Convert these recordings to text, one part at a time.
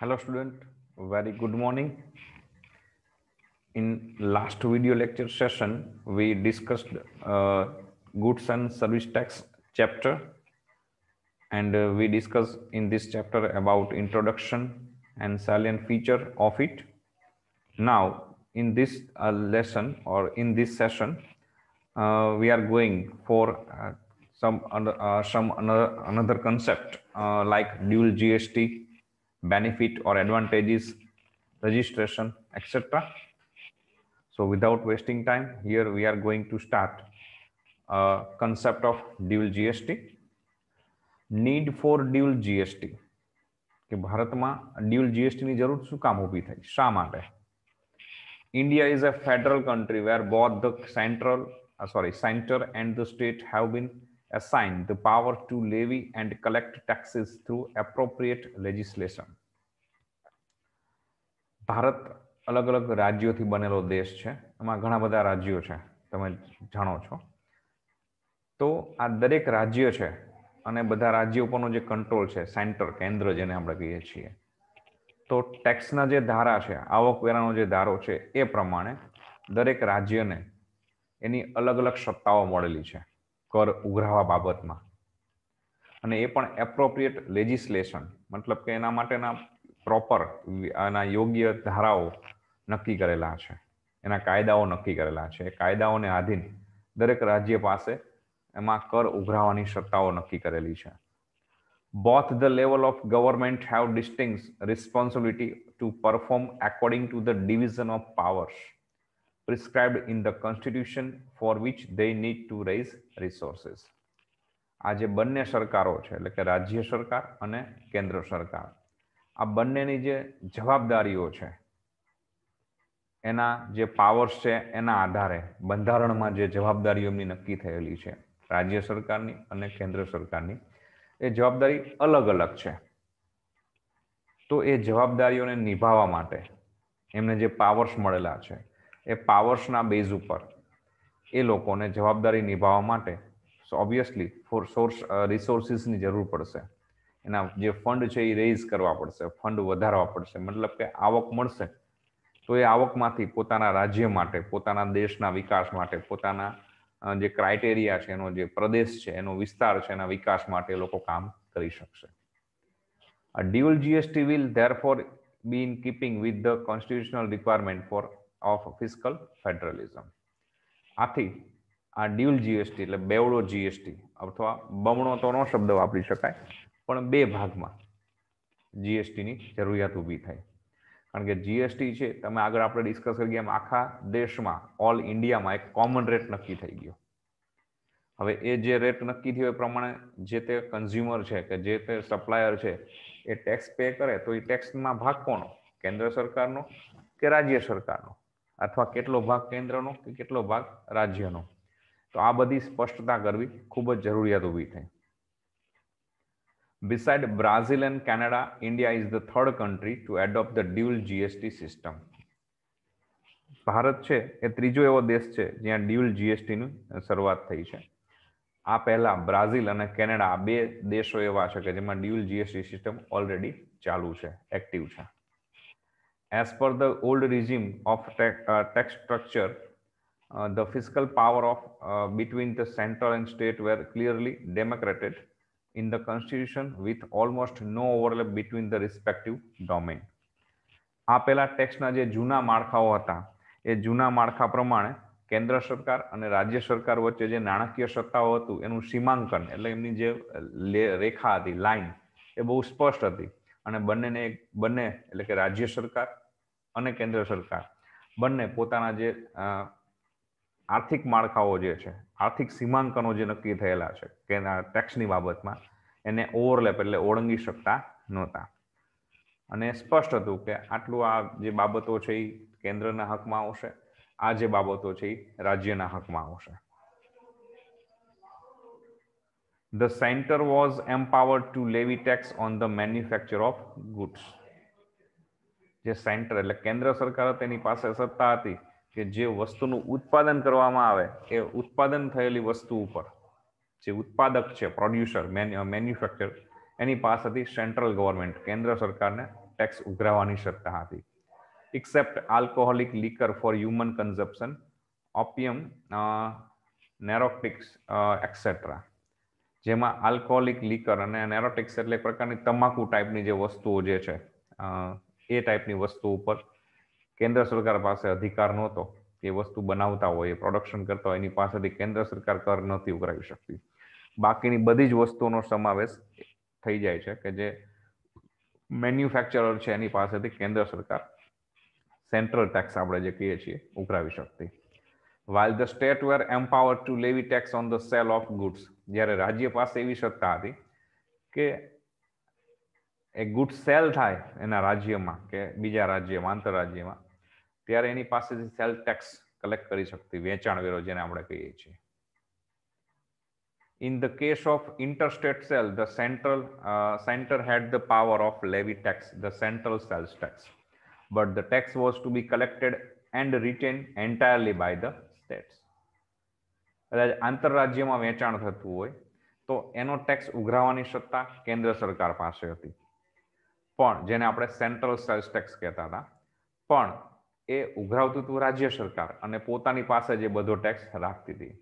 hello student very good morning in last video lecture session we discussed uh, goods and service tax chapter and uh, we discussed in this chapter about introduction and salient feature of it now in this uh, lesson or in this session uh, we are going for uh, some other, uh, some another, another concept like dual gst benefit or advantages, registration, etc. So without wasting time, here we are going to start a uh, concept of dual GST. Need for dual GST. કે ભારતમાં dual જીએસટીની જરૂર શું કામ ઊભી થઈ શા માટે India is a federal country where both the central, uh, sorry, center and the state have been assigned the power to levy and collect taxes through appropriate legislation. Bharat અલગ અલગ રાજ્યોથી બનેલો દેશ છે એમાં ઘણા બધા રાજ્યો છે તમે જાણો છો તો આ દરેક રાજ્ય છે અને બધા રાજ્યો પરનો જે કંટ્રોલ છે સેન્ટર કેન્દ્ર જેને આપણે કહીએ છીએ તો ટેક્સના જે ધારા છે આવકવેરાનો જે ધારો છે એ પ્રમાણે દરેક રાજ્યને એની અલગ અલગ સત્તાઓ મળેલી છે કર ઉઘરાવા બાબતમાં અને એ પણ એપ્રોપ્રિએટ લેજિસ્લેશન મતલબ કે એના માટેના પ્રોપર આના યોગ્ય ધારાઓ નક્કી કરેલા છે એના કાયદાઓ નક્કી કરેલા છે એ કાયદાઓને આધીન દરેક રાજ્ય પાસે એમાં કર ઉઘરાવાની સત્તાઓ નક્કી કરેલી છે both the level of government have distinct responsibility to perform according to the division of powers prescribed in the constitution for which they need to raise resources આ જે બંને સરકારો છે એટલે કે રાજ્ય સરકાર અને કેન્દ્ર સરકાર આ બંનેની જે જવાબદારીઓ છે એના જે પાવર્સ છે એના આધારે બંધારણમાં જે જવાબદારીઓ એમની નક્કી થયેલી છે રાજ્ય સરકારની અને કેન્દ્ર સરકારની એ જવાબદારી અલગ અલગ છે તો એ જવાબદારીઓને નિભાવવા માટે એમને જે પાવર્સ મળેલા છે એ પાવર્સના બેઝ ઉપર એ લોકોને જવાબદારી નિભાવવા માટે સો ઓબ્વિયસલી ફોર સોર્સ રિસોર્સિસની જરૂર પડશે એના જે ફંડ છે એ રેઇઝ કરવા પડશે ફંડ વધારવા પડશે મતલબ કે આવક મળશે તો એ આવકમાંથી પોતાના રાજ્ય માટે પોતાના દેશના વિકાસ માટે પોતાના જે ક્રાઇટેરિયા છે એનો જે પ્રદેશ છે એનો વિસ્તાર છે એના વિકાસ માટે લોકો કામ કરી શકશે આ dual GST will therefore be in keeping with the constitutional requirement for of fiscal federalism આથી આ ડ્યુલ જીએસટી એટલે બેવડો જીએસટી અથવા બમણો તો નો શબ્દ વાપરી શકાય પણ બે ભાગમાં જીએસટીની જરૂરિયાત ઊભી થાય કારણ કે જીએસટી છે તમે આગળ આપણે ડિસ્કસ કરી ગયા આખા દેશમાં ઓલ ઇન્ડિયામાં એક કોમન રેટ નક્કી થઈ ગયો હવે એ જે રેટ નક્કી થયો એ પ્રમાણે જે તે કન્ઝ્યુમર છે કે જે તે સપ્લાયર છે એ ટેક્સ પે કરે તો એ ટેક્સમાં ભાગ કોનો કેન્દ્ર સરકારનો કે રાજ્ય સરકારનો અથવા કેટલો ભાગ કેન્દ્રનો કે કેટલો ભાગ રાજ્યનો તો આ બધી સ્પષ્ટતા કરવી ખૂબ જ જરૂરિયાત ઊભી થઈ beside Brazil and Canada India is the third country to adopt the dual GST system Bharat છે એ ત્રીજો એવો દેશ છે જ્યાં ડ્યુઅલ જીએસટીની શરૂઆત થઈ છે આ પહેલાં બ્રાઝિલ અને કેનેડા આ બે દેશો એવા છે કે જેમાં ડ્યુઅલ જીએસટી સિસ્ટમ ઓલરેડી ચાલુ છે એક્ટિવ છે as per the old regime of tax structure, uh, the fiscal power of uh, between the central and state were clearly demarcated in the constitution with almost no overlap between the respective domain આ પહેલા ટેક્સના જે જૂના માળખાઓ હતા એ જૂના માળખા પ્રમાણે કેન્દ્ર સરકાર અને રાજ્ય સરકાર વચ્ચે જે નાણાકીય સત્તાઓ હતું એનું સીમાંકન એટલે એમની જે રેખા હતી લાઈન એ બહુ સ્પષ્ટ હતી અને બંનેને બંને એટલે કે રાજ્ય સરકાર અને કેન્દ્ર સરકાર બંને પોતાના જે આર્થિક માળખાઓ જે છે આર્થિક સીમાંકનો જે નક્કી થયેલા છે કે ટેક્સની બાબતમાં એને ઓવરલેપ એટલે ઓળંગી શકતા નહોતા અને સ્પષ્ટ હતું કે આટલું આ જે બાબતો છે એ કેન્દ્રના હકમાં આવશે આ જે બાબતો છે એ રાજ્યના હકમાં આવશે The center was empowered to levy tax on the manufacture of goods. જે સેન્ટર એટલે કેન્દ્ર સરકાર તેની પાસે સત્તા હતી કે જે વસ્તુનું ઉત્પાદન કરવામાં આવે એ ઉત્પાદન થયેલી વસ્તુ ઉપર જે ઉત્પાદક છે પ્રોડ્યુસર મેન્યુફેક્ચર એની પાસેથી સેન્ટ્રલ ગવર્મેન્ટ કેન્દ્ર સરકારને ટેક્સ ઉઘરાવવાની સત્તા હતી except alcoholic liquor for human consumption opium narcotics etcetera જેમાં આલ્કોહોલિક લીકર અને નેરોટિક્સ એટલે પ્રકારની તમાકુ ટાઈપની જે વસ્તુઓ જે છે એ ટાઈપની વસ્તુ ઉપર કેન્દ્ર સરકાર પાસે અધિકાર નહોતો એ વસ્તુ બનાવતા હોય એ પ્રોડક્શન કરતા હોય એની પાસેથી કેન્દ્ર સરકાર કર નથી ઉઘરાવી શકતી બાકીની બધી જ વસ્તુઓનો સમાવેશ થઈ જાય છે કે જે મેન્યુફેક્ચરર છે એની પાસેથી કેન્દ્ર સરકાર સેન્ટ્રલ ટેક્સ આપણે જે કહીએ છીએ ઉઘરાવી શકતી while the state were empowered to levy tax on the sale of goods જ્યારે રાજ્ય પાસે એવી સત્તા હતી કે એ ગુડ સેલ થાય એના રાજ્યમાં કે બીજા રાજ્યમાં આંતરરાજ્યમાં ત્યારે એની પાસેથી સેલ ટેક્સ કલેક્ટ કરી શકતી વેચાણ વેરો જેને આપણે કહીએ છીએ in the case of interstate sale the central centre had the power of levy tax the central sales tax but the tax was to be collected and retain entirely by the states કદાચ આંતરરાજ્યમાં વેચાણ થતું હોય તો એનો tax ઉઘરાવવાની સત્તા કેન્દ્ર સરકાર પાસે હતી પણ જેને આપણે સેન્ટ્રલ સેલ્સ ટેક્સ કહેતા હતા પણ એ ઉઘરાવતું હતું રાજ્ય સરકાર અને પોતાની પાસે જે બધો ટેક્સ રાખતી હતી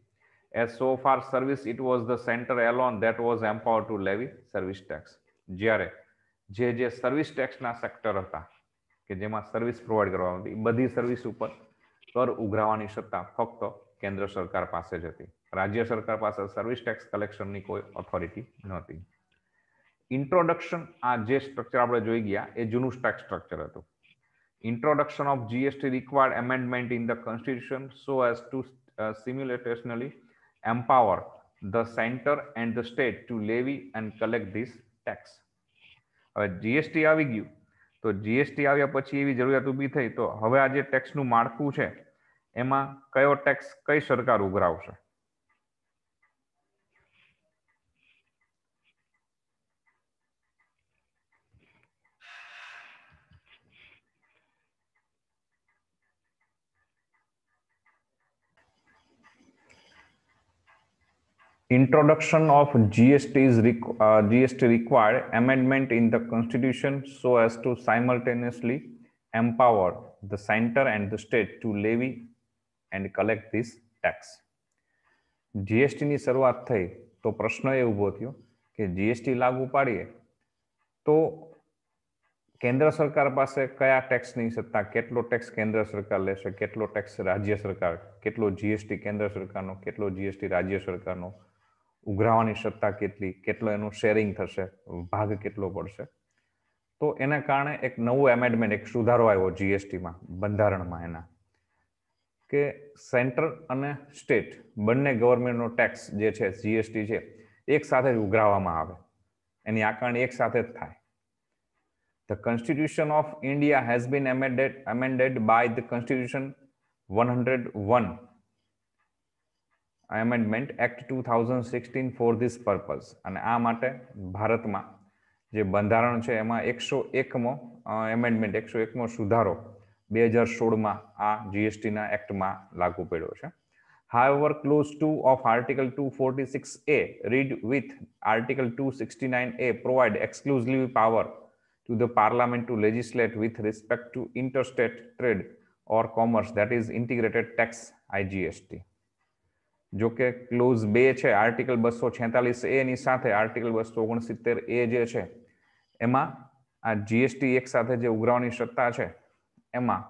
as so far service it was the center alone that was empowered to levy service tax જ્યારે જે જે સર્વિસ ટેક્સના સેક્ટર હતા કે જેમાં સર્વિસ પ્રોવાઈડ કરવામાં હતી બધી સર્વિસ ઉપર કર ઉઘરાવાની સત્તા ફક્ત કેન્દ્ર સરકાર પાસે જ હતી રાજ્ય સરકાર પાસે સર્વિસ ટેક્સ કલેક્શનની કોઈ ઓથોરિટી નહોતી ઇન્ટ્રોડક્શન આ જે સ્ટ્રક્ચર આપણે જોઈ ગયા એ જૂનું ટેક્સ સ્ટ્રક્ચર હતું introduction of GST required amendment in the constitution so as to simultaneously empower the centre and the state to levy and collect this tax હવે જીએસટી આવી ગયું તો જીએસટી આવ્યા પછી એવી જરૂરિયાત ઊભી થઈ તો હવે આ જે ટેક્સનું માળખું છે એમાં કયો ટેક્સ કઈ સરકાર ઉઘરાવશે introduction of GST is uh, GST required amendment in the constitution so as to simultaneously empower the center and the state to levy and collect this tax જીએસટીની શરૂઆત થઈ તો પ્રશ્ન એ ઊભો થયો કે જીએસટી લાગુ પાડીએ તો કેન્દ્ર સરકાર પાસે કયા ટેક્સની સત્તા કેટલો ટેક્સ કેન્દ્ર સરકાર લેશે કેટલો ટેક્સ રાજ્ય સરકાર કેટલો જીએસટી કેન્દ્ર સરકારનો કેટલો જીએસટી રાજ્ય સરકારનો ઉઘરાવાની સત્તા કેટલી કેટલો એનું શેરિંગ થશે ભાગ કેટલો પડશે તો એના કારણે એક નવું એમેન્ડમેન્ટ એક સુધારો આવ્યો જીએસટીમાં બંધારણમાં એના કે સેન્ટર અને સ્ટેટ બંને ગવર્મેન્ટનો ટેક્સ જે છે જીએસટી છે એક સાથે જ ઉઘરાવવામાં આવે એની આકારણી એક સાથે જ થાય the of India has been amended amended by the amended, one by one amendment act two thousand sixteen for this purpose. અને આ માટે ભારતમાં જે બંધારણ છે એમાં એકસો એકમો એમેન્ડમેન્ટ એકસો એકમો સુધારો બે હજાર સોળમાં આ જીએસટીના એક્ટમાં લાગુ પડ્યો છે however clause 2 of article 246a read with article 269a provide exclusively power to the parliament to legislate with respect to interstate trade or commerce that is integrated tax igst જો કે ક્લોઝ બે છે આર્ટિકલ બસો છેતાલીસ એની સાથે article બસો ઓગણસિત્તેર એ જે છે એમાં આ જીએસટી એક સાથે જે ઉઘરાવવાની સત્તા છે એમાં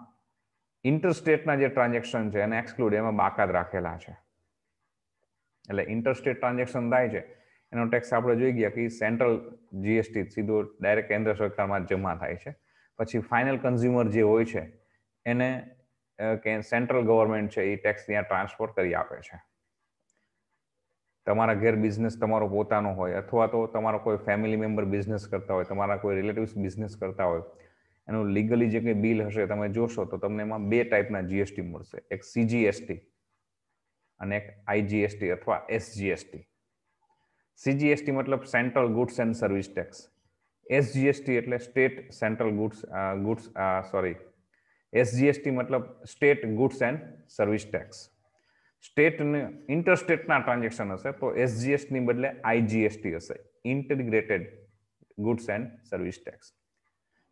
ઇન્ટરસ્ટેટના જે ટ્રાન્ઝેક્શન છે એને એક્સક્લુડ એમાં બાકાત રાખેલા છે એટલે ઇન્ટરસ્ટેટ ટ્રાન્ઝેક્શન થાય છે એનો ટેક્સ આપણે જોઈ ગયા કે સેન્ટ્રલ જીએસટી સીધો ડાયરેક્ટ કેન્દ્ર સરકારમાં જમા થાય છે પછી ફાઇનલ કન્ઝ્યુમર જે હોય છે એને કે સેન્ટ્રલ ગવર્મેન્ટ છે એ ટેક્સ ત્યાં ટ્રાન્સફર કરી આપે છે તમારા ઘેર બિઝનેસ તમારો પોતાનો હોય અથવા તો તમારો કોઈ ફેમિલી મેમ્બર બિઝનેસ કરતા હોય તમારા કોઈ રિલેટિવ્સ બિઝનેસ કરતા હોય એનું લીગલી જે કંઈ બિલ હશે તમે જોશો તો તમને એમાં બે ટાઈપના જીએસટી મળશે એક સીજીએસટી અને એક આઈજીએસટી અથવા એસજીએસટી સીજીએસટી મતલબ central goods and service tax SGST એટલે state central goods goods sorry SGST મતલબ state goods and service tax સ્ટેટને ઇન્ટરસ્ટેટના ટ્રાન્ઝેક્શન હશે તો એસજીએસટીની બદલે આઈજીએસટી હશે integrated goods and service tax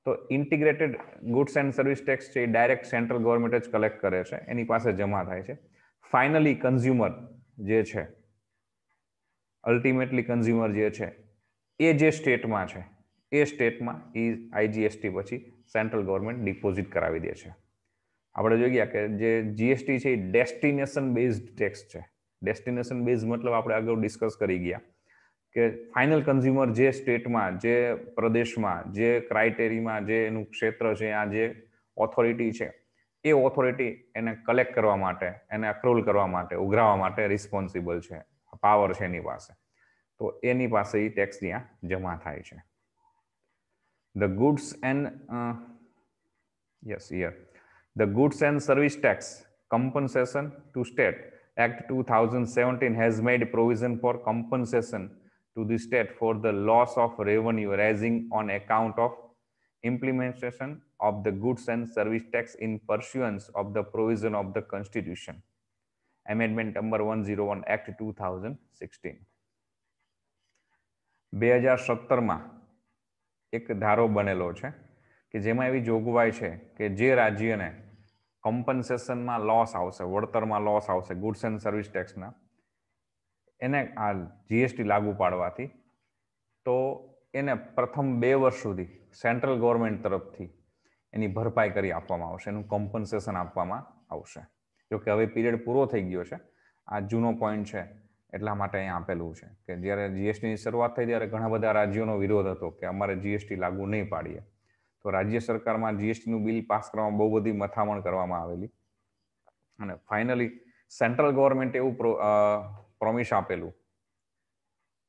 તો integrated goods and service tax છે એ ડાયરેક્ટ સેન્ટ્રલ ગવર્મેન્ટ જ કલેક્ટ કરે છે એની પાસે જમા થાય છે ફાઇનલી કન્ઝ્યુમર જે છે અલ્ટિમેટલી કન્ઝ્યુમર જે છે એ જે સ્ટેટમાં છે એ સ્ટેટમાં એ આઈજીએસટી પછી સેન્ટ્રલ ગવર્મેન્ટ ડિપોઝિટ કરાવી દે છે આપણે જોઈ ગયા કે જે જીએસટી છે એ ડેસ્ટિનેશન બેઝડ ટેક્સ છે ડેસ્ટિનેશન બેઝ મતલબ આપણે અગાઉ ડિસ્કસ કરી ગયા કે ફાઇનલ કન્ઝ્યુમર જે સ્ટેટમાં જે પ્રદેશમાં જે ક્રાઇટેરીમાં જે એનું ક્ષેત્ર છે આ જે ઓથોરિટી છે એ ઓથોરિટી એને કલેક્ટ કરવા માટે એને અક્રોલ કરવા માટે ઉઘરાવવા માટે રિસ્પોન્સિબલ છે પાવર છે એની પાસે તો એની પાસે એ ટેક્સ ત્યાં જમા થાય છે the goods and yes year the goods and service tax compensation to state act two thousand seventeen has made provision for compensation to the state for the loss of revenue arising on account of implementation of the goods and service tax in pursuance of the provision of the constitution amendment number 101 act 2016 બે હજાર સત્તરમાં એક ધારો બનેલો છે કે જેમાં એવી જોગવાઈ છે કે જે રાજ્યને કમ્પન્સેશનમાં લોસ આવશે વળતરમાં લોસ આવશે ગુડ્સ એન્ડ સર્વિસ ટેક્સના એને આ જીએસટી લાગુ પાડવાથી તો એને પ્રથમ બે વર્ષ સુધી સેન્ટ્રલ ગવર્મેન્ટ તરફથી એની ભરપાઈ કરી આપવામાં આવશે એનું કોમ્પન્સેશન આપવામાં આવશે જોકે હવે પીરિયડ પૂરો થઈ ગયો છે આ જૂનો પોઈન્ટ છે એટલા માટે અહીંયા આપેલું છે કે જ્યારે જીએસટીની શરૂઆત થઈ ત્યારે ઘણા બધા રાજ્યોનો વિરોધ હતો કે અમારે જીએસટી લાગુ નહીં પાડીએ તો રાજ્ય સરકારમાં જીએસટીનું બિલ પાસ કરવામાં બહુ બધી મથામણ કરવામાં આવેલી અને ફાઇનલી સેન્ટ્રલ ગવર્મેન્ટ એવું પ્રોમિસ આપેલું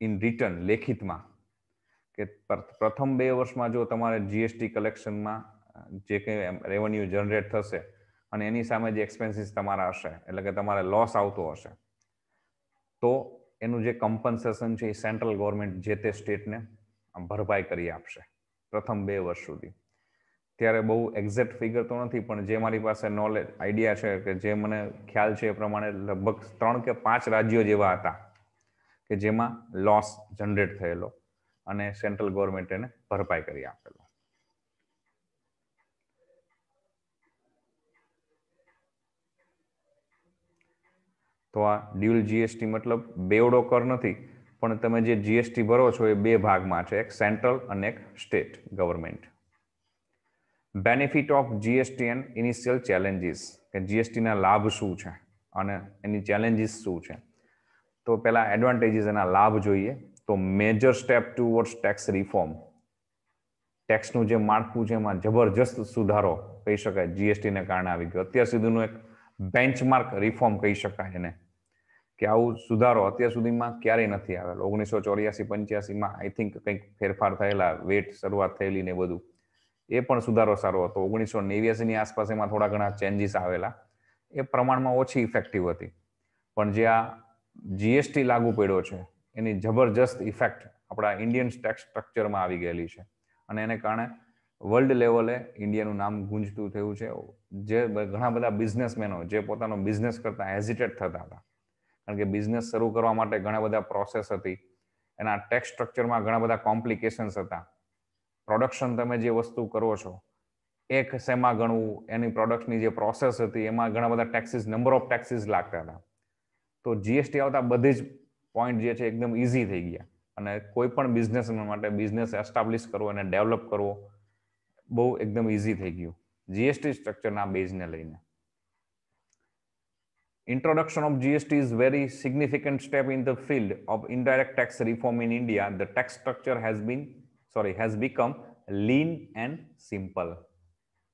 ઇન રિટર્ન લેખિતમાં કે પ્રથમ બે વર્ષમાં જો તમારે જીએસટી કલેક્શનમાં જે કંઈ રેવન્યુ જનરેટ થશે અને એની સામે જે એક્સપેન્સીસ તમારા હશે એટલે કે તમારે લોસ આવતો હશે તો એનું જે કમ્પન્સેશન છે એ સેન્ટ્રલ ગવર્મેન્ટ જે તે સ્ટેટને ભરપાઈ કરી આપશે પ્રથમ બે વર્ષ સુધી ત્યારે બહુ એક્ઝેક્ટ ફિગર તો નથી પણ જે મારી પાસે નોલેજ આઈડિયા છે કે જે મને ખ્યાલ છે એ પ્રમાણે લગભગ ત્રણ કે પાંચ રાજ્યો જેવા હતા કે જેમાં લોસ જનરેટ થયેલો અને સેન્ટ્રલ ગવર્મેન્ટ એને ભરપાઈ કરી આપેલો તો આ ડ્યુઅલ જીએસટી મતલબ બેવડો કર નથી પણ તમે જે જીએસટી ભરો છો એ બે ભાગમાં છે એક સેન્ટ્રલ અને એક state government benefit of GST and initial challenges કે જીએસટીના લાભ શું છે અને એની ચેલેન્જીસ શું છે તો પહેલાં એડવાન્ટેજીસ એના લાભ જોઈએ તો major step towards tax reform ટેક્સનું જે માળખું છે એમાં જબરજસ્ત સુધારો કહી શકાય જીએસટીને કારણે આવી ગયો અત્યાર સુધીનું એક બેન્ચમાર્ક રિફોર્મ કહી શકાય એને કે આવું સુધારો અત્યાર સુધીમાં ક્યારેય નથી આવેલો ઓગણીસો ચોર્યાસી પંચ્યાસીમાં આઈ થિંક કંઈક ફેરફાર થયેલા વેટ શરૂઆત થયેલી ને બધું એ પણ સુધારો સારો હતો ઓગણીસો નેવ્યાસીની આસપાસ એમાં થોડા ઘણા ચેન્જીસ આવેલા એ પ્રમાણમાં ઓછી ઇફેક્ટિવ હતી પણ જે આ જીએસટી લાગુ પડ્યો છે એની જબરજસ્ત ઇફેક્ટ આપણા ઇન્ડિયન ટેક્સ સ્ટ્રક્ચરમાં આવી ગયેલી છે અને એને કારણે વર્લ્ડ લેવલે ઇન્ડિયાનું નામ ગુંજતું થયું છે જે ઘણા બધા બિઝનેસમેનો જે પોતાનો બિઝનેસ કરતા હેઝિટેટ થતા હતા કારણ કે બિઝનેસ શરૂ કરવા માટે ઘણા બધા પ્રોસેસ હતી એના ટેક્સ સ્ટ્રક્ચરમાં ઘણા બધા કોમ્પ્લિકેશન્સ હતા પ્રોડક્શન તમે જે વસ્તુ કરો છો એક શેમાં ગણવું એની પ્રોડક્ટની જે પ્રોસેસ હતી એમાં ઘણા બધા ટેક્સીસ નંબર ઓફ ટેક્સીસ લાગતા હતા તો જીએસટી આવતા બધી જ પોઈન્ટ જે છે એકદમ ઇઝી થઈ ગયા અને કોઈ પણ બિઝનેસ માટે બિઝનેસ એસ્ટાબ્લિશ કરવો એને ડેવલપ કરવો બહુ એકદમ ઇઝી થઈ ગયું જીએસટી સ્ટ્રક્ચરના બેઝને લઈને introduction of GST is very significant step in the field of indirect tax reform in India the tax structure has been sorry has become lean and simple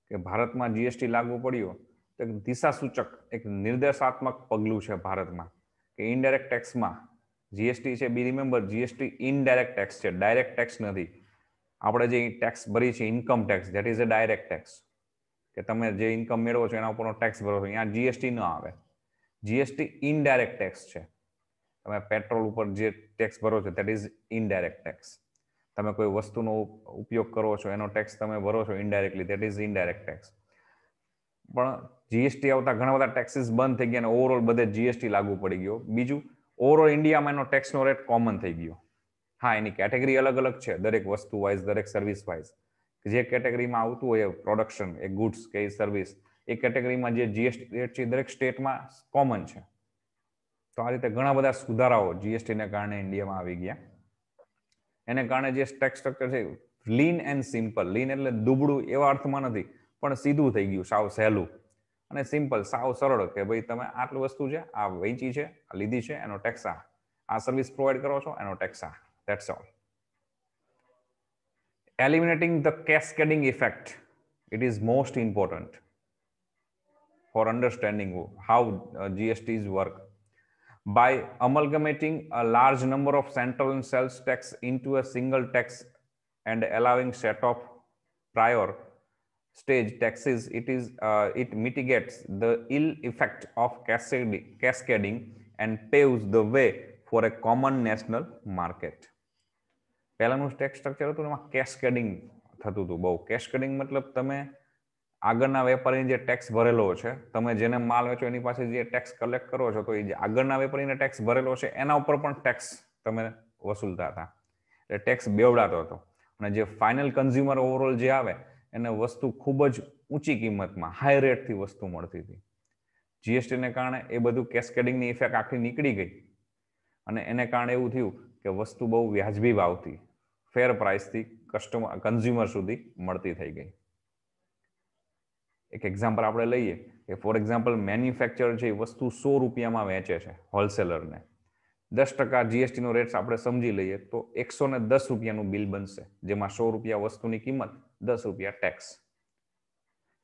કે ભારતમાં જીએસટી લાગુ પડ્યું તો એક દિશાસૂચક એક નિર્દેશાત્મક પગલું છે ભારતમાં કે ઇનડાયરેક્ટ ટેક્સમાં જીએસટી છે be remember GST indirect tax છે ડાયરેક્ટ ટેક્સ નથી આપણે જે ટેક્સ ભરી છે income tax that is a direct tax કે તમે જે ઇન્કમ મેળવો છો એના ઉપરનો ટેક્સ ભરો છો અહીંયા જીએસટી ન આવે જીએસટી ઇનડાયરેક્ટ ટેક્સ છે તમે પેટ્રોલ ઉપર જે ટેક્સ ભરો છો ધેટ ઇઝ ઇનડાયરેક્ટ ટેક્સ તમે કોઈ વસ્તુનો ઉપયોગ કરો છો એનો ટેક્સ તમે ભરો છો indirectly that is indirect tax પણ જીએસટી આવતા ઘણા બધા ટેક્સીસ બંધ થઈ ગયા અને ઓવરઓલ બધે જીએસટી લાગુ પડી ગયો બીજું ઓવરઓલ ઇન્ડિયામાં એનો ટેક્સનો રેટ કોમન થઈ ગયો હા એની કેટેગરી અલગ અલગ છે દરેક વસ્તુ વાઇઝ દરેક સર્વિસ વાઇઝ જે કેટેગરીમાં આવતું હોય પ્રોડક્શન એ ગુડ્સ કે સર્વિસ એ કેટેગરીમાં જે જીએસટી રેટ છે દરેક સ્ટેટમાં કોમન છે તો આ રીતે ઘણા બધા સુધારાઓ જીએસટીને કારણે ઇન્ડિયામાં આવી ગયા એને કારણે જે ટેક્સ સ્ટ્રક્ચર છે લીન એન્ડ સિમ્પલ લીન એટલે દુબળું એવા અર્થમાં નથી પણ સીધું થઈ ગયું સાવ સહેલું અને સિમ્પલ સાવ સરળ કે ભાઈ તમે આટલી વસ્તુ છે આ વેચી છે આ લીધી છે એનો ટેક્સા આ સર્વિસ પ્રોવાઈડ કરો છો એનો ટેક્સ આ that's all eliminating the cascading effect it is most important for understanding how uh, gsts work by amalgamating a large number of central and sales tax into a single tax and allowing set of prior stage taxes, it is uh, it mitigates the ill effect of cascading and paves the way for a common national market. પહેલાનું tax structure હતું એમાં cascading થતું હતું બહુ cascading મતલબ તમે આગળના વેપારીને જે ટેક્સ ભરેલો છે તમે જેને માલ વેચો એની પાસે જે ટેક્સ કલેક્ટ કરો છો તો એ જે આગળના વેપારીને ટેક્સ ભરેલો છે એના ઉપર પણ ટેક્સ તમે વસૂલતા હતા એટલે ટેક્સ બેવડાતો હતો અને જે ફાઇનલ કન્ઝ્યુમર ઓવરઓલ જે આવે એને વસ્તુ ખૂબ જ ઊંચી કિંમતમાં હાઈ રેટથી વસ્તુ મળતી હતી જીએસટીને કારણે એ બધું કેસ્કેડિંગની ઇફેક્ટ આખી નીકળી ગઈ અને એને કારણે એવું થયું કે વસ્તુ બહુ વ્યાજબી ભાવથી ફેર પ્રાઇસથી કસ્ટમર કન્ઝ્યુમર સુધી મળતી થઈ ગઈ એક એક્ઝામ્પલ આપણે લઈએ કે ફોર એક્ઝામ્પલ મેન્યુફેક્ચર છે એ વસ્તુ સો રૂપિયામાં વેચે છે હોલસેલરને દસ ટકા જીએસટીનો રેટ આપણે સમજી લઈએ તો એકસો ને દસ રૂપિયાનું બિલ બનશે જેમાં સો રૂપિયા વસ્તુની કિંમત દસ રૂપિયા ટેક્સ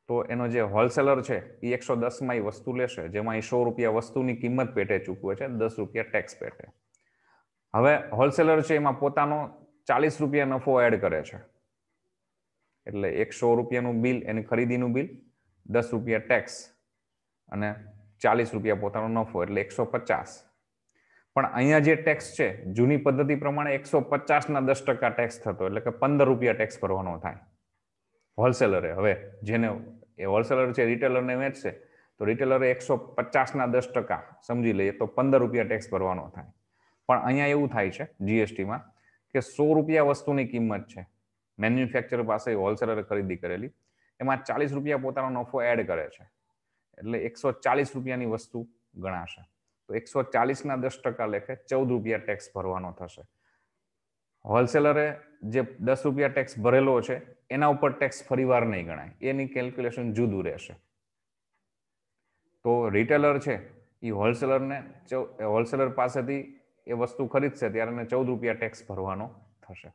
તો એનો જે હોલસેલર છે એ એકસો દસમાં એ વસ્તુ લેશે જેમાં એ સો રૂપિયા વસ્તુની કિંમત પેટે ચૂકવે છે દસ રૂપિયા ટેક્સ પેટે હવે હોલસેલર છે એમાં પોતાનો ચાલીસ રૂપિયા નફો એડ કરે છે એટલે એકસો રૂપિયાનું બિલ એની ખરીદીનું બિલ દસ રૂપિયા ટેક્સ અને ચાલીસ રૂપિયા પોતાનો નફો એટલે એકસો પચાસ પણ અહીંયા જે ટેક્સ છે જૂની પદ્ધતિ પ્રમાણે એકસો પચાસના દસ ટકા ટેક્સ થતો એટલે કે પંદર રૂપિયા ટેક્સ ભરવાનો થાય હોલસેલરે હવે જેને એ હોલસેલર છે રિટેલરને વેચશે તો રિટેલરે એકસો પચાસના દસ ટકા સમજી લઈએ તો પંદર રૂપિયા ટેક્સ ભરવાનો થાય પણ અહીંયા એવું થાય છે જીએસટીમાં કે સો રૂપિયા વસ્તુની કિંમત છે મેન્યુફેક્ચર પાસે હોલસેલરે ખરીદી કરેલી એમાં ચાલીસ રૂપિયા પોતાનો નફો એડ કરે છે એટલે એકસો ચાલીસ રૂપિયાની વસ્તુ ગણાશે તો એકસો ચાલીસના દસ ટકા લેખે ચૌદ રૂપિયા ટેક્સ ભરવાનો થશે હોલસેલરે જે દસ રૂપિયા ટેક્સ ભરેલો છે એના ઉપર ટેક્સ ફરીવાર નહીં ગણાય એની કેલ્ક્યુલેશન જુદું રહેશે તો રિટેલર છે એ હોલસેલરને ચૌ હોલસેલર પાસેથી એ વસ્તુ ખરીદશે ત્યારે એને ચૌદ રૂપિયા ટેક્સ ભરવાનો થશે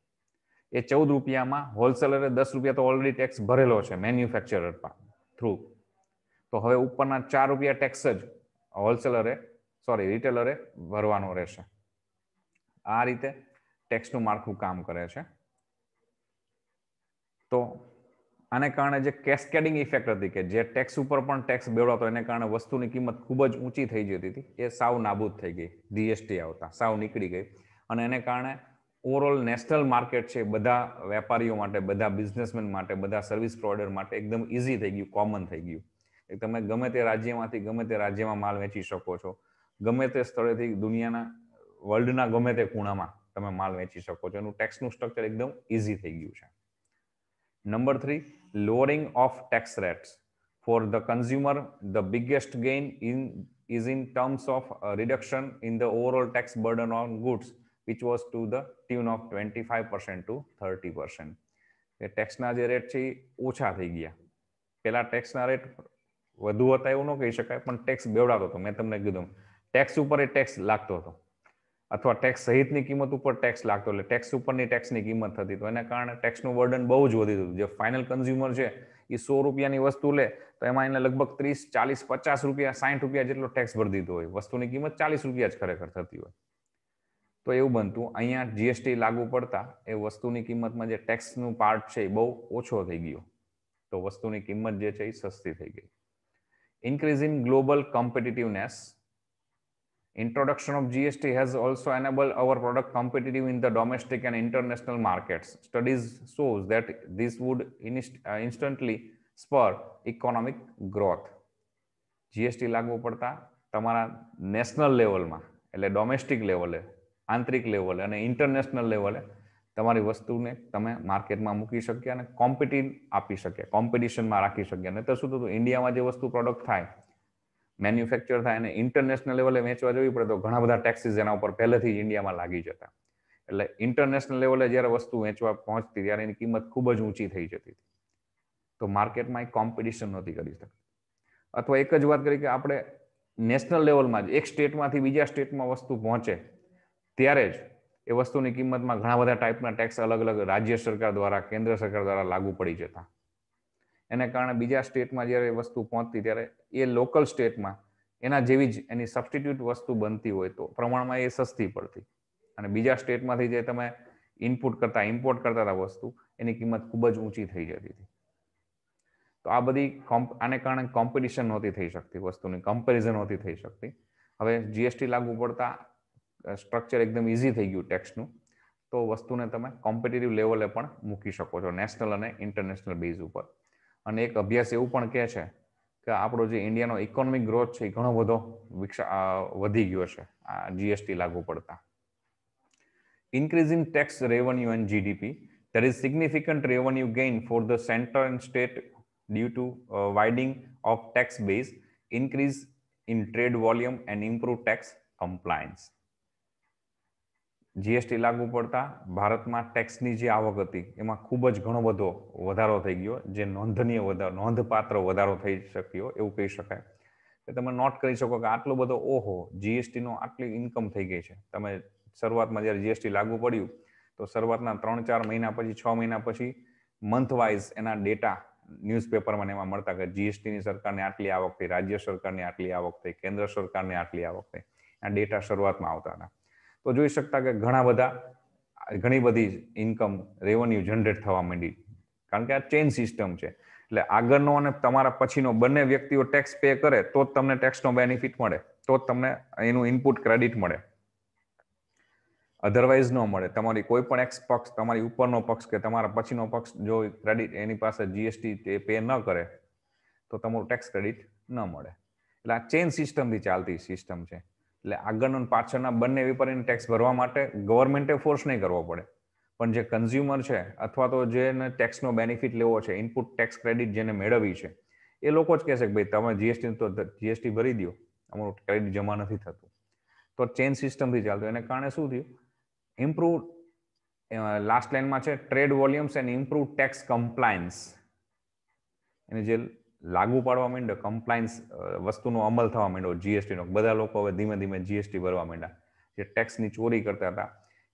એ ચૌદ રૂપિયામાં હોલસેલરે દસ રૂપિયા તો ઓલરેડી ટેક્સ ભરેલો છે મેન્યુફેક્ચરર થ્રુ તો હવે ઉપરના ચાર રૂપિયા ટેક્સ જ હોલસેલરે સોરી રિટેલરે ભરવાનો રહેશે આ રીતે ટેક્સનું માળખું કામ કરે છે તો આને કારણે જે કેસ્કેડિંગ ઇફેક્ટ હતી કે જે ટેક્સ ઉપર પણ ટેક્સ બેડો બેવડાતો એને કારણે વસ્તુની કિંમત ખૂબ જ ઊંચી થઈ જતી હતી એ સાવ નાબૂદ થઈ ગઈ જીએસટી આવતા સાવ નીકળી ગઈ અને એને કારણે ઓવરઓલ નેશનલ માર્કેટ છે બધા વેપારીઓ માટે બધા બિઝનેસમેન માટે બધા સર્વિસ પ્રોવાઈડર માટે એકદમ ઇઝી થઈ ગયું કોમન થઈ ગયું કે તમે ગમે તે રાજ્યમાંથી ગમે તે રાજ્યમાં માલ વેચી શકો છો ગમે તે સ્થળેથી દુનિયાના વર્લ્ડના ગમે તે ખૂણામાં તમે માલ વેચી શકો છો એનું ટેક્સનું સ્ટ્રક્ચર એકદમ ઇઝી થઈ ગયું છે number three lowering of tax rates for the consumer the biggest gain in is in terms of reduction in the overall tax burden on goods which was to the tune of 25% to 30% એ ટેક્સના જે rate છે ઓછા થઈ ગયા પહેલા ટેક્સના rate વધુ હતા એવું ન કહી શકાય પણ ટેક્સ બેવડાતો હતો મેં તમને કીધું ટેક્સ ઉપર એ ટેક્સ લાગતો હતો અથવા ટેક્સ સહિતની કિંમત ઉપર ટેક્સ લાગતો એટલે ટેક્સ ઉપરની ટેક્સની કિંમત થતી તો એના કારણે ટેક્સનું બર્ડન બહુ જ વધી હતું જે ફાઇનલ કન્ઝ્યુમર છે એ સો રૂપિયાની વસ્તુ લે તો એમાં એને લગભગ ત્રીસ ચાલીસ પચાસ રૂપિયા સાઠ રૂપિયા જેટલો ટેક્સ ભરી દીધો હોય વસ્તુની કિંમત ચાલીસ રૂપિયા જ ખરેખર થતી હોય તો એવું બનતું અહીંયા જીએસટી લાગુ પડતા એ વસ્તુની કિંમતમાં જે ટેક્સનું પાર્ટ છે એ બહુ ઓછો થઈ ગયો તો વસ્તુની કિંમત જે છે એ સસ્તી થઈ ગઈ increase in global competitiveness Introduction of GST has also enabled our product competitive in the domestic and international markets. Studies shows that this would inst uh, instantly spur economic growth. GST લાગુ પડતા તમારા national લેવલમાં એટલે domestic લેવલે આંતરિક લેવલે અને international લેવલે તમારી વસ્તુને તમે માર્કેટમાં મૂકી શક્યા અને કોમ્પિટિવ આપી શક્યા કોમ્પિટિશનમાં રાખી શક્યા નહીં તો શું થતું ઇન્ડિયામાં જે વસ્તુ પ્રોડક્ટ થાય મેન્યુફેક્ચર થાય અને ઇન્ટરનેશનલ લેવલે વેચવા જવી પડે તો ઘણા બધા ટેક્સીસ એના ઉપર પહેલેથી જ ઇન્ડિયામાં લાગી જતા એટલે ઇન્ટરનેશનલ લેવલે જ્યારે વસ્તુ વેચવા પહોંચતી ત્યારે એની કિંમત ખૂબ જ ઊંચી થઈ જતી હતી તો માર્કેટમાં એક કોમ્પિટિશન નહોતી કરી શકતી અથવા એક જ વાત કરી કે આપણે નેશનલ લેવલમાં જ એક સ્ટેટમાંથી બીજા સ્ટેટમાં વસ્તુ પહોંચે ત્યારે જ એ વસ્તુની કિંમતમાં ઘણા બધા ટાઈપના ટેક્સ અલગ અલગ રાજ્ય સરકાર દ્વારા કેન્દ્ર સરકાર દ્વારા લાગુ પડી જતા એને કારણે બીજા સ્ટેટમાં જ્યારે વસ્તુ પહોંચતી ત્યારે એ લોકલ સ્ટેટમાં એના જેવી જ એની સબસ્ટિટ્યુટ વસ્તુ બનતી હોય તો પ્રમાણમાં એ સસ્તી પડતી અને બીજા સ્ટેટમાંથી જે તમે ઇનપુટ કરતા ઇમ્પોર્ટ કરતા હતા વસ્તુ એની કિંમત ખૂબ જ ઊંચી થઈ જતી હતી તો આ બધી આને કારણે કોમ્પિટિશન નહોતી થઈ શકતી વસ્તુની કમ્પેરિઝન નહોતી થઈ શકતી હવે જીએસટી લાગુ પડતા સ્ટ્રક્ચર એકદમ ઇઝી થઈ ગયું ટેક્સનું તો વસ્તુને તમે કોમ્પિટિટિવ લેવલે પણ મૂકી શકો છો નેશનલ અને ઇન્ટરનેશનલ બેઝ ઉપર અને એક અભ્યાસ એવું પણ કહે છે કે આપણો જે ઇન્ડિયાનો ઇકોનોમિક ગ્રોથ છે એ ઘણો બધો વધી ગયો છે આ જીએસટી લાગુ પડતા increase in tax revenue and GDP there is significant revenue gain for the centre and state due to uh, widening of tax base, increase in trade volume and improved tax GST લાગુ પડતા ભારતમાં ટેક્સની જે આવક હતી એમાં ખૂબ જ ઘણો બધો વધારો થઈ ગયો જે નોંધનીય વધારો નોંધપાત્ર વધારો થઈ શક્યો એવું કહી શકાય કે તમે નોટ કરી શકો કે આટલો બધો ઓહો જીએસટીનો આટલી ઇન્કમ થઈ ગઈ છે તમે શરૂઆતમાં જ્યારે જીએસટી લાગુ પડ્યું તો શરૂઆતના ત્રણ ચાર મહિના પછી છ મહિના પછી મંથ વાઇઝ એના ડેટા ન્યૂઝપેપરમાં એમાં મળતા કે જીએસટીની સરકારને આટલી આવક થઈ રાજ્ય સરકારની આટલી આવક થઈ કેન્દ્ર સરકારની આટલી આવક થઈ આ ડેટા શરૂઆતમાં આવતા હતા તો જોઈ શકતા કે ઘણા બધા ઘણી બધી ઇન્કમ રેવન્યુ જનરેટ થવા માંડી કારણ કે આ ચેઇન સિસ્ટમ છે એટલે આગળનો અને તમારા પછીનો બંને વ્યક્તિઓ ટેક્સ પે કરે તો જ તમને ટેક્સનો બેનિફિટ મળે તો જ તમને એનું ઇનપુટ ક્રેડિટ મળે અધરવાઇઝ ન મળે તમારી કોઈ પણ એક્સ પક્ષ તમારી ઉપરનો પક્ષ કે તમારા પછીનો પક્ષ જો ક્રેડિટ એની પાસે જીએસટી તે પે ન કરે તો તમારું ટેક્સ ક્રેડિટ ન મળે એટલે આ ચેઇન સિસ્ટમથી ચાલતી સિસ્ટમ છે એટલે આગળનો અને પાછળના બંને વેપારીને ટેક્સ ભરવા માટે ગવર્મેન્ટે ફોર્સ નહીં કરવો પડે પણ જે કન્ઝ્યુમર છે અથવા તો જેને ટેક્સનો બેનિફિટ લેવો છે ઇનપુટ ટેક્સ ક્રેડિટ જેને મેળવી છે એ લોકો જ કહેશે કે ભાઈ તમે જીએસટી તો જીએસટી ભરી દો અમારું ક્રેડિટ જમા નથી થતું તો ચેન સિસ્ટમથી ચાલતું એને કારણે શું થયું ઇમ્પ્રુવ લાસ્ટ લાઇનમાં છે trade volumes and improve tax compliance એની જે લાગુ પાડવા માંડ્યો કમ્પ્લાયન્સ વસ્તુનો અમલ થવા માંડ્યો જીએસટીનો બધા લોકો હવે ધીમે ધીમે જીએસટી ભરવા માંડ્યા જે ટેક્સની ચોરી કરતા હતા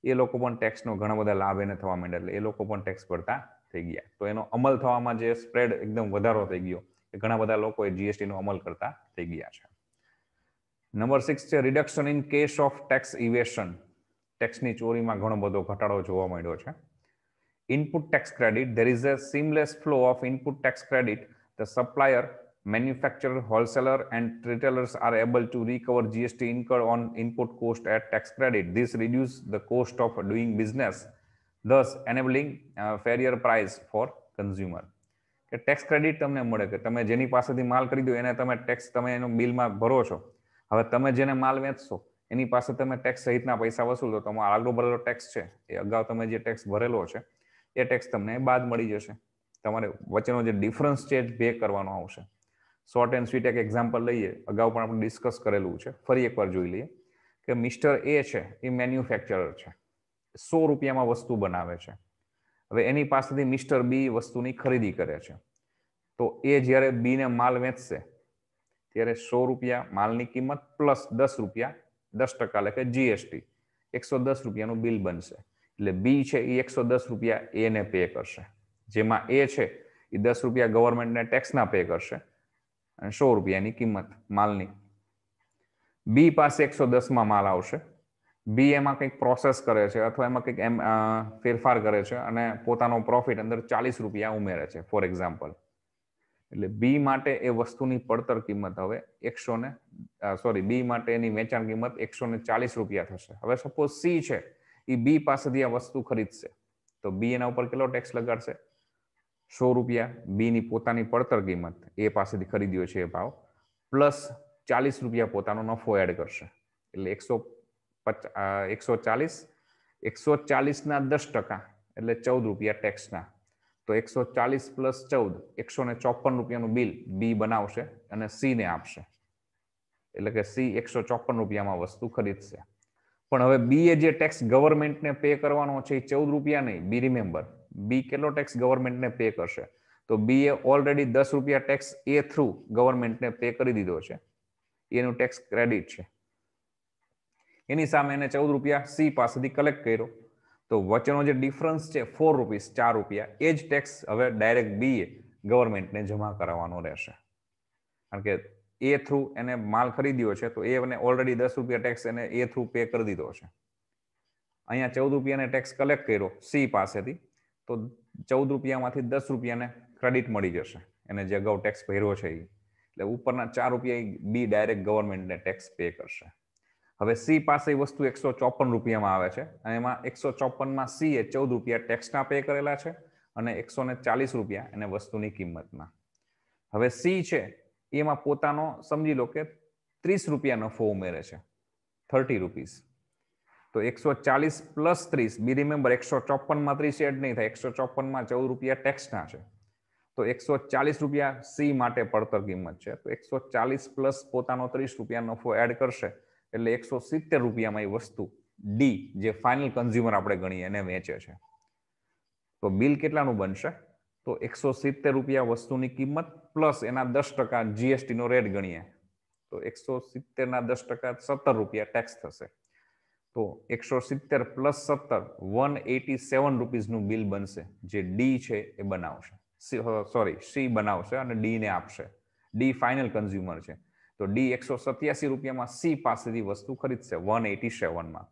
એ લોકો પણ ટેક્સનો ઘણા બધા લાભ એને થવા માંડ્યા એટલે એ લોકો પણ ટેક્સ ભરતા થઈ ગયા તો એનો અમલ થવામાં જે સ્પ્રેડ એકદમ વધારો થઈ ગયો એ ઘણા બધા લોકો એ જીએસટીનો અમલ કરતા થઈ ગયા છે નંબર સિક્સ છે reduction in case of tax evasion ટેક્સની ચોરીમાં ઘણો બધો ઘટાડો જોવા મળ્યો છે input tax credit there is a seamless flow of input tax credit the supplier, manufacturer, wholesaler, and retailers are able to recover GST incurred on input cost at tax credit. This reduces the cost of doing business, thus enabling uh, fairer price for consumer. કે tax credit તમને મળે કે તમે જેની પાસેથી માલ ખરીદ્યો એને તમે ટેક્સ તમે એનો બિલમાં ભરો છો હવે તમે જેને માલ વેચશો એની પાસે તમે ટેક્સ સહિતના પૈસા વસૂલો તમારો આગળ ભરેલો ટેક્સ છે એ અગાઉ તમે જે ટેક્સ ભરેલો છે એ ટેક્સ તમને બાદ મળી જશે તમારે વચ્ચેનો જે ડિફરન્સ છે બે કરવાનો આવશે શોર્ટ એન્ડ સ્વીટ એક એક્ઝામ્પલ લઈએ અગાઉ પણ આપણે ડિસ્કસ કરેલું છે ફરી એકવાર જોઈ લઈએ કે મિસ્ટર એ છે એ મેન્યુફેક્ચરર છે સો રૂપિયામાં વસ્તુ બનાવે છે હવે એની પાસેથી મિસ્ટર બી વસ્તુની ખરીદી કરે છે તો એ જ્યારે બીને માલ વેચશે ત્યારે સો રૂપિયા માલની કિંમત પ્લસ દસ રૂપિયા દસ ટકા એટલે કે જીએસટી એકસો દસ રૂપિયાનું બિલ બનશે એટલે બી છે એ એકસો દસ રૂપિયા એને પે કરશે જેમાં એ છે એ દસ રૂપિયા ગવર્મેન્ટને ટેક્સના પે કરશે અને સો રૂપિયાની કિંમત માલની બી પાસે એકસો દસમાં માલ આવશે બી એમાં કંઈક પ્રોસેસ કરે છે અથવા એમાં કંઈક એમ ફેરફાર કરે છે અને પોતાનો પ્રોફિટ અંદર ચાલીસ રૂપિયા ઉમેરે છે ફોર એક્ઝામ્પલ એટલે બી માટે એ વસ્તુની પડતર કિંમત હવે એકસો ને સોરી બી માટે એની વેચાણ કિંમત એકસો ને ચાલીસ રૂપિયા થશે હવે સપોઝ સી છે એ બી પાસેથી આ વસ્તુ ખરીદશે તો બી એના ઉપર કેટલો ટેક્સ લગાડશે સો રૂપિયા બીની પોતાની પડતર કિંમત એ પાસેથી ખરીદ્યો છે એ ભાવ પ્લસ ચાલીસ રૂપિયા પોતાનો નફો એડ કરશે એટલે એકસો પચાસ એકસો ચાલીસ એકસો ચાલીસના દસ ટકા એટલે ચૌદ રૂપિયા ટેક્સના તો એકસો ચાલીસ પ્લસ ચૌદ એકસો ને ચોપન રૂપિયાનું બિલ બી બનાવશે અને સીને આપશે એટલે કે સી એકસો ચોપન રૂપિયામાં વસ્તુ ખરીદશે પણ હવે બી એ જે ટેક્સ ગવર્મેન્ટને પે કરવાનો છે એ ચૌદ રૂપિયા નહીં બી રિમેમ્બર બી કેટલો ટેક્સ ગવર્મેન્ટને પે કરશે તો બી એ ઓલરેડી દસ રૂપિયા ટેક્સ એ થ્રુ ગવર્મેન્ટને પે કરી દીધો છે એનું ટેક્સ ક્રેડિટ છે એની સામે એને ચૌદ રૂપિયા સી પાસેથી કલેક્ટ કર્યો તો વચ્ચેનો જે ડિફરન્સ છે ફોર રૂપીસ ચાર રૂપિયા એ જ ટેક્સ હવે ડાયરેક્ટ બી એ ગવર્મેન્ટને જમા કરાવવાનો રહેશે કારણ કે એ થ્રુ એને માલ ખરીદ્યો છે તો એ એને ઓલરેડી દસ રૂપિયા ટેક્સ એને એ થ્રુ પે કરી દીધો છે અહીંયા ચૌદ રૂપિયાને ટેક્સ કલેક્ટ કર્યો સી પાસેથી તો ચૌદ રૂપિયામાંથી દસ રૂપિયાને ક્રેડિટ મળી જશે એને જે અગાઉ ટેક્સ ભર્યો છે એ એટલે ઉપરના ચાર રૂપિયા બી ડાયરેક્ટ ગવર્મેન્ટને ટેક્સ પે કરશે હવે સી પાસે એ વસ્તુ એકસો ચોપન રૂપિયામાં આવે છે અને એમાં એકસો ચોપનમાં સી એ ચૌદ રૂપિયા ટેક્સના પે કરેલા છે અને એકસો ને ચાલીસ રૂપિયા એને વસ્તુની કિંમતના હવે સી છે એમાં પોતાનો સમજી લો કે ત્રીસ રૂપિયાનો ફો ઉમેરે છે થર્ટી રૂપીઝ તો એકસો ચાલીસ પ્લસ ત્રીસ બી રિમેમ્બર એકસો ચોપનમાં ત્રીસ એડ નહીં થાય એકસો ચોપનમાં ચૌદ રૂપિયા ટેક્સના છે તો એકસો ચાલીસ રૂપિયા સી માટે પડતર કિંમત છે તો એકસો ચાલીસ પ્લસ પોતાનો ત્રીસ રૂપિયા નફો એડ કરશે એટલે એકસો સિત્તેર રૂપિયામાં એ વસ્તુ ડી જે ફાઇનલ કન્ઝ્યુમર આપણે ગણીએ એને વેચે છે તો બિલ કેટલાનું બનશે તો એકસો સિત્તેર રૂપિયા વસ્તુની કિંમત પ્લસ એના દસ ટકા જીએસટીનો રેટ ગણીએ તો એકસો સિત્તેરના દસ ટકા સત્તર રૂપિયા ટેક્સ થશે તો એકસો સિત્તેર પ્લસ સત્તર વન એટી સેવન રૂપીઝનું બિલ બનશે જે ડી છે એ બનાવશે સોરી સી બનાવશે અને ડીને આપશે ડી ફાઇનલ કન્ઝ્યુમર છે તો ડી એકસો સત્યાસી રૂપિયામાં સી પાસેથી વસ્તુ ખરીદશે વન એટી સેવનમાં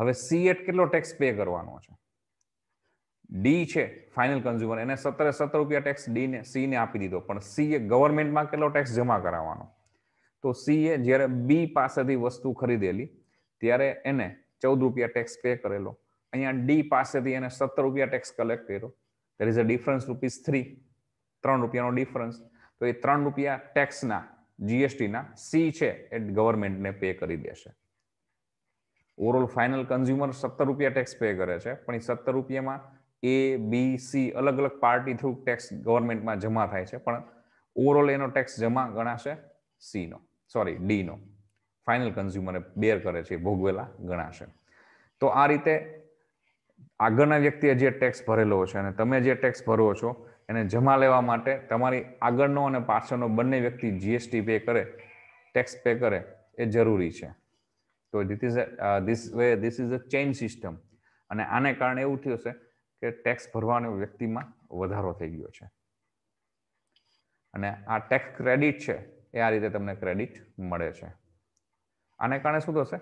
હવે સી એટ કેટલો ટેક્સ પે કરવાનો છે ડી છે ફાઇનલ કન્ઝ્યુમર એને સત્તરે સત્તર રૂપિયા ટેક્સ ડીને સીને આપી દીધો પણ સીએ ગવર્મેન્ટમાં કેટલો ટેક્સ જમા કરાવવાનો તો સીએ જ્યારે બી પાસેથી વસ્તુ ખરીદેલી ત્યારે એને ચૌદ રૂપિયા ટેક્સ પે કરેલો અહીંયા ડી પાસેથી એને સત્તર રૂપિયા ટેક્સ કલેક્ટ કર્યો there is a difference rupees three ત્રણ રૂપિયાનો ડિફરન્સ તો એ ત્રણ રૂપિયા ટેક્સના જીએસટીના સી છે એ ગવર્મેન્ટને પે કરી દેશે ઓવરઓલ ફાઇનલ કન્ઝ્યુમર સત્તર રૂપિયા ટેક્સ પે કરે છે પણ એ સત્તર રૂપિયામાં એ બી સી અલગ અલગ પાર્ટી થ્રુ ટેક્સ ગવર્મેન્ટમાં જમા થાય છે પણ ઓવરઓલ એનો ટેક્સ જમા ગણાશે સીનો સોરી ડીનો ફાઇનલ કન્ઝ્યુમરે બેર કરે છે ભોગવેલા ગણાશે તો આ રીતે આગળના વ્યક્તિએ જે ટેક્સ ભરેલો છે અને તમે જે ટેક્સ ભરો છો એને જમા લેવા માટે તમારી આગળનો અને પાછળનો બંને વ્યક્તિ જીએસટી પે કરે ટેક્સ પે કરે એ જરૂરી છે તો this is this way this is a chain system અને આને કારણે એવું થયું છે કે ટેક્સ ભરવાનો વ્યક્તિમાં વધારો થઈ ગયો છે અને આ ટેક્સ ક્રેડિટ છે એ આ રીતે તમને ક્રેડિટ મળે છે આને કારણે શું થશે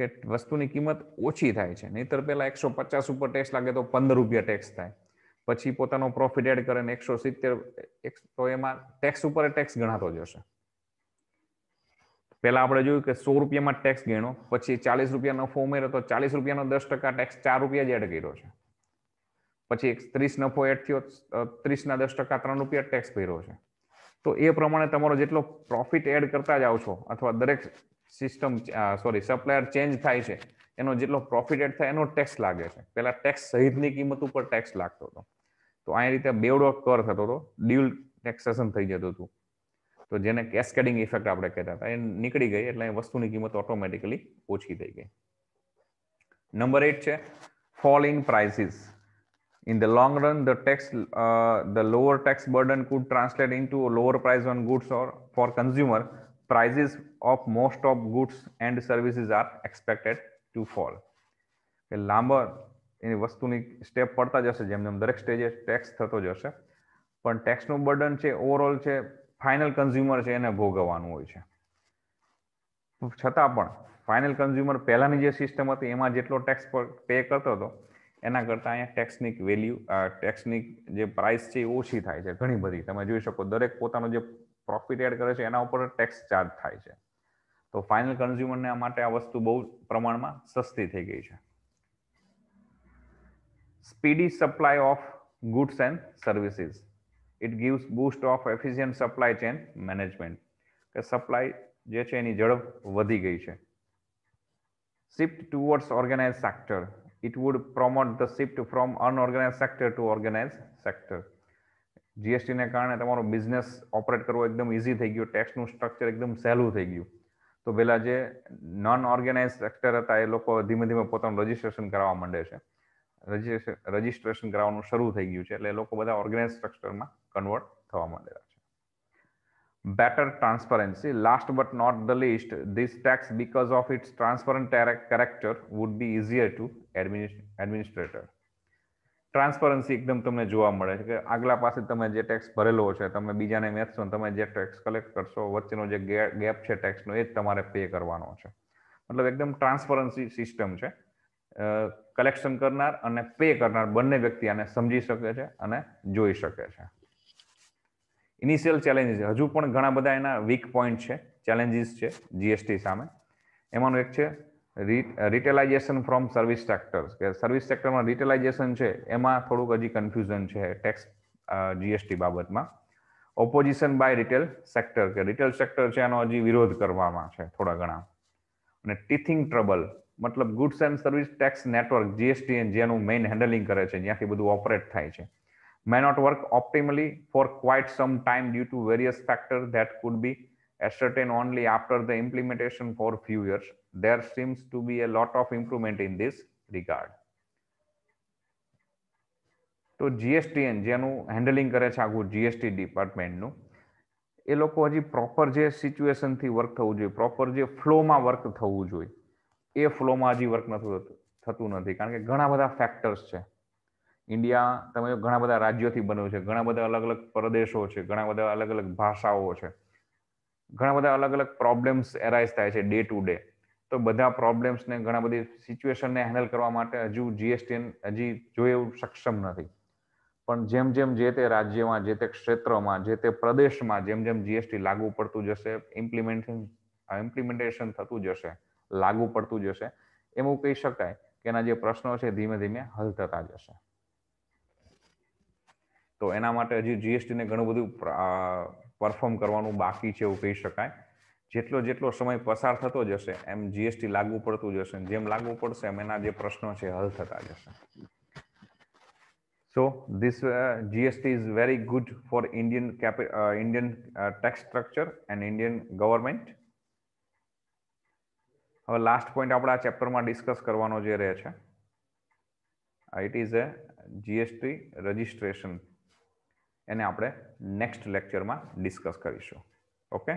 કે વસ્તુની કિંમત ઓછી થાય છે નહીંતર પહેલા એકસો પચાસ ઉપર ટેક્સ લાગે તો પંદર રૂપિયા ટેક્સ થાય પછી પોતાનો પ્રોફિટ એડ કરે ને એકસો સિત્તેર તો એમાં ટેક્સ ઉપર ટેક્સ ગણાતો જશે પહેલા આપણે જોયું કે સો રૂપિયામાં ટેક્સ ગણ્યો પછી ચાલીસ રૂપિયા નફો ઉમેર્યો તો ચાલીસ રૂપિયાનો દસ ટકા ટેક્સ ચાર રૂપિયા જ એડ કર્યો છે પછી એક ત્રીસ નફો એડ થયો ત્રીસના દસ ટકા ત્રણ રૂપિયા ટેક્સ ભર્યો છે તો એ પ્રમાણે તમારો જેટલો પ્રોફિટ એડ કરતા જાઓ છો અથવા દરેક સિસ્ટમ સોરી સપ્લાયર ચેન્જ થાય છે એનો જેટલો પ્રોફિટેડ થાય એનો ટેક્સ લાગે છે પહેલાં ટેક્સ સહિતની કિંમત ઉપર ટેક્સ લાગતો હતો તો આ રીતે બેવડો કર થતો હતો ડ્યુલ ટેક્સેશન થઈ જતું હતું તો જેને કેસ્કેડિંગ ઇફેક્ટ આપણે કહેતા હતા એ નીકળી ગઈ એટલે એ વસ્તુની કિંમત ઓટોમેટિકલી ઓછી થઈ ગઈ નંબર એટ છે fall in prices in the long run the tax the lower tax burden could translate in to lower price on goods or for consumer prices of most of goods and services are expected to fall કે લાંબા એની વસ્તુની step પડતા જશે જેમ જેમ દરેક સ્ટેજે tax થતો જશે પણ ટેક્સનું બર્ડન છે ઓવરઓલ છે ફાઇનલ કન્ઝ્યુમર છે એને ભોગવવાનું હોય છે છતાં પણ ફાઇનલ કન્ઝ્યુમર પહેલાંની જે સિસ્ટમ હતી એમાં જેટલો ટેક્સ પે કરતો હતો એના કરતાં અહીંયા ટેક્સની વેલ્યુ ટેક્સની જે પ્રાઇસ છે એ ઓછી થાય છે ઘણી બધી તમે જોઈ શકો દરેક પોતાનો જે પ્રોફિટ એડ કરે છે એના ઉપર ટેક્સ ચાર્જ થાય છે તો ફાઇનલ કન્ઝ્યુમરને આ માટે આ વસ્તુ બહુ પ્રમાણમાં સસ્તી થઈ ગઈ છે speedy supply of goods and services it gives boost of efficient supply chain management કે સપ્લાય જે છે એની ઝડપ વધી ગઈ છે shift towards organise sector it would promote the shift from unorganise sector to organise sector જીએસટીને કારણે તમારો બિઝનેસ ઓપરેટ કરવો એકદમ ઇઝી થઈ ગયું ટેક્સનું સ્ટ્રક્ચર એકદમ સહેલું થઈ ગયું તો પહેલાં જે નોન ઓર્ગેનાઇઝ સેક્ટર હતા એ લોકો ધીમે ધીમે પોતાનું રજિસ્ટ્રેશન કરાવવા માંડે છે રજિસ્ટ્રેશન રજિસ્ટ્રેશન કરાવવાનું શરૂ થઈ ગયું છે એટલે એ લોકો બધા ઓર્ગેનાઇઝ સ્ટ્રક્ચરમાં કન્વર્ટ થવા માંડેલા છે better transparency last but not the least this tax because of its transparent character would be easier to administrator transparency એકદમ તમને જોવા મળે છે કે આગલા પાસે તમે જે ટેક્સ ભરેલો છે તમે બીજાને વેચશો તમે જે ટેક્સ કલેક્ટ કરશો વચ્ચેનો જે ગેપ છે ટેક્સનો એ જ તમારે પે કરવાનો છે મતલબ એકદમ ટ્રાન્સપરન્સી સિસ્ટમ છે કલેક્શન કરનાર અને પે કરનાર બંને વ્યક્તિ આને સમજી શકે છે અને જોઈ શકે છે ઇનિશિયલ ચેલેન્જીસ હજુ પણ ઘણા બધા એના વીક પોઈન્ટ છે ચેલેન્જીસ છે જીએસટી સામે એમાંનું એક છે રિટેલાઇઝેશન ફ્રોમ સર્વિસ સેક્ટર કે સર્વિસ સેક્ટરમાં રિટેલાઇઝેશન છે એમાં થોડુંક હજી કન્ફ્યુઝન છે ટેક્સ જીએસટી બાબતમાં ઓપોઝિશન બાય રિટેલ સેક્ટર કે રિટેલ સેક્ટર છે એનો હજી વિરોધ કરવામાં છે થોડા ઘણા અને ટીથિંગ ટ્રબલ મતલબ goods and service tax network GST જેનું મેઇન હેન્ડલિંગ કરે છે જ્યાંથી બધું ઓપરેટ થાય છે may not work ઓપ્ટિમલી four quite some time due to various factors that could be ascertained only after the implementation for few years there seems to be a lot of improvement in this regard તો જીએસટીએન જેનું handling કરે છે આખું GST ડિપાર્ટમેન્ટનું એ લોકો હજી proper જે સિચ્યુએશનથી work થવું જોઈએ પ્રોપર જે ફ્લોમાં વર્ક થવું જોઈએ એ ફ્લોમાં હજી વર્ક નથી થતું નથી કારણ કે ઘણા બધા ફેક્ટર્સ છે ઇન્ડિયા તમે ઘણા બધા રાજ્યોથી બન્યું છે ઘણા બધા અલગ અલગ પ્રદેશો છે ઘણા બધા અલગ અલગ ભાષાઓ છે ઘણા બધા અલગ અલગ પ્રોબ્લેમ્સ એરાઇઝ થાય છે ડે ટુ ડે તો બધા પ્રોબ્લેમ્સને ઘણા બધી સિચ્યુએશનને હેન્ડલ કરવા માટે હજુ જીએસટી હજી જોઈએ એવું સક્ષમ નથી પણ જેમ જેમ જે તે રાજ્યમાં જે તે ક્ષેત્રમાં જે તે પ્રદેશમાં જેમ જેમ જીએસટી લાગુ પડતું જશે ઇમ્પ્લિમેન્ટેશન ઇમ્પ્લિમેન્ટેશન થતું જશે લાગુ પડતું જશે એમ એવું કહી શકાય કે એના જે પ્રશ્નો છે ધીમે ધીમે હલ થતા જશે તો એના માટે હજી જીએસટીને ઘણું બધું પરફોર્મ કરવાનું બાકી છે એવું કહી શકાય જેટલો જેટલો સમય પસાર થતો જશે એમ જીએસટી લાગુ પડતું જશે જેમ લાગુ પડશે એમ એના જે પ્રશ્નો છે હલ થતા જશે so this GST is very good for Indian Indian tax structure and Indian government હવે લાસ્ટ પોઈન્ટ આપણે આ ચેપ્ટરમાં ડિસ્કસ કરવાનો જે રહે છે it is a GST registration એને આપણે નેક્સ્ટ લેક્ચરમાં ડિસ્કસ કરીશું ઓકે